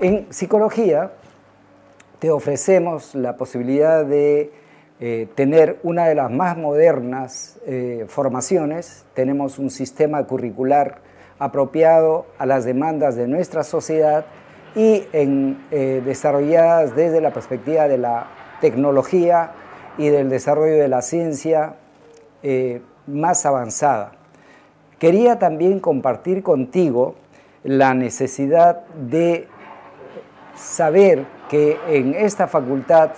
En psicología te ofrecemos la posibilidad de eh, tener una de las más modernas eh, formaciones, tenemos un sistema curricular apropiado a las demandas de nuestra sociedad y en, eh, desarrolladas desde la perspectiva de la tecnología y del desarrollo de la ciencia más avanzada. Quería también compartir contigo la necesidad de saber que en esta facultad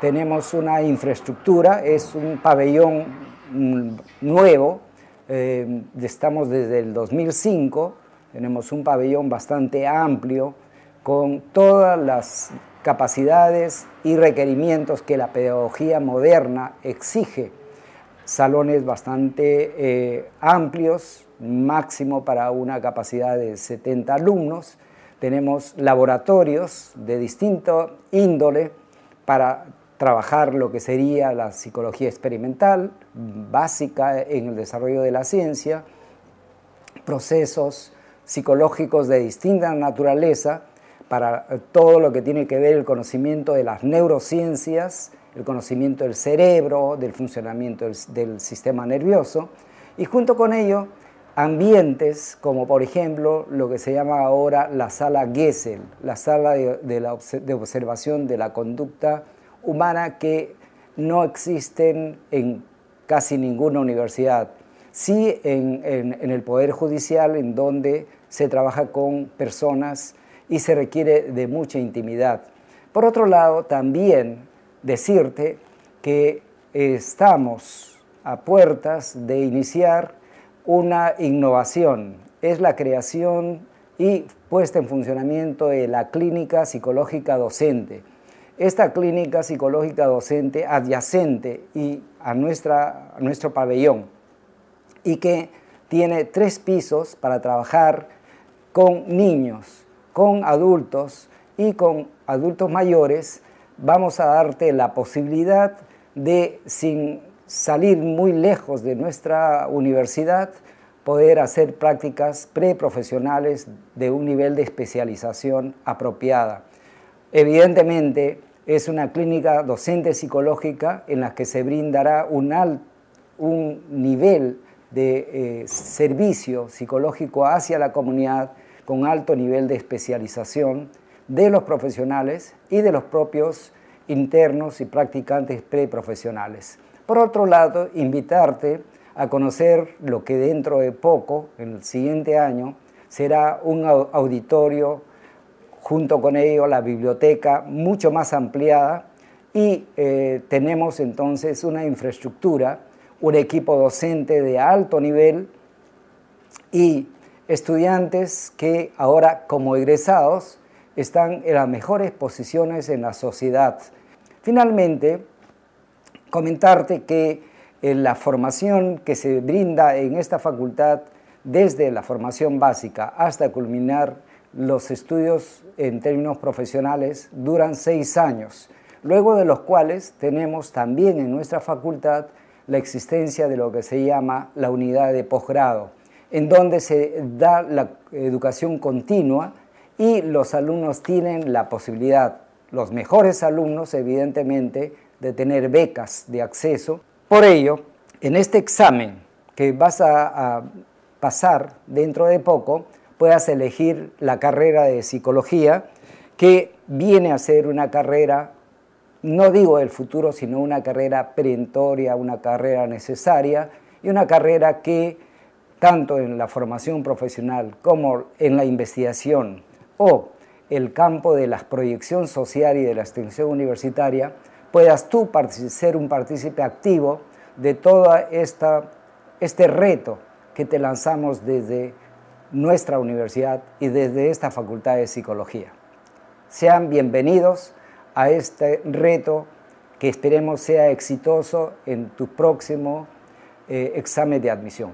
tenemos una infraestructura, es un pabellón mm, nuevo, eh, estamos desde el 2005, tenemos un pabellón bastante amplio con todas las capacidades y requerimientos que la pedagogía moderna exige. Salones bastante eh, amplios, máximo para una capacidad de 70 alumnos, tenemos laboratorios de distinto índole para trabajar lo que sería la psicología experimental, básica en el desarrollo de la ciencia, procesos psicológicos de distinta naturaleza para todo lo que tiene que ver el conocimiento de las neurociencias, el conocimiento del cerebro, del funcionamiento del, del sistema nervioso, y junto con ello ambientes como por ejemplo lo que se llama ahora la sala Gesell, la sala de, observación de la conducta humana que no existen en casi ninguna universidad, sí en el Poder Judicial en donde se trabaja con personas y se requiere de mucha intimidad. Por otro lado, también decirte que estamos a puertas de iniciar una innovación, es la creación y puesta en funcionamiento de la clínica psicológica docente. Esta clínica psicológica docente adyacente y a, nuestra, a nuestro pabellón y que tiene tres pisos para trabajar con niños, con adultos y con adultos mayores, vamos a darte la posibilidad de, sin salir muy lejos de nuestra universidad, poder hacer prácticas preprofesionales de un nivel de especialización apropiada. Evidentemente, es una clínica docente psicológica en la que se brindará un, nivel de eh, servicio psicológico hacia la comunidad con alto nivel de especialización de los profesionales y de los propios internos y practicantes preprofesionales. Por otro lado, invitarte a conocer lo que dentro de poco, en el siguiente año, será un auditorio, junto con ello la biblioteca mucho más ampliada y eh, tenemos entonces una infraestructura, un equipo docente de alto nivel y estudiantes que ahora como egresados están en las mejores posiciones en la sociedad. Finalmente, comentarte que eh, la formación que se brinda en esta facultad, desde la formación básica hasta culminar los estudios en términos profesionales, duran seis años, luego de los cuales tenemos también en nuestra facultad la existencia de lo que se llama la unidad de posgrado, en donde se da la educación continua y los alumnos tienen la posibilidad, los mejores alumnos evidentemente, de tener becas de acceso. Por ello, en este examen que vas a, pasar dentro de poco, puedas elegir la carrera de psicología, que viene a ser una carrera, no digo del futuro, sino una carrera perentoria, una carrera necesaria y una carrera que tanto en la formación profesional como en la investigación o el campo de la proyección social y de la extensión universitaria, puedas tú ser un partícipe activo de todo este reto que te lanzamos desde nuestra universidad y desde esta Facultad de Psicología. Sean bienvenidos a este reto que esperemos sea exitoso en tu próximo eh, examen de admisión.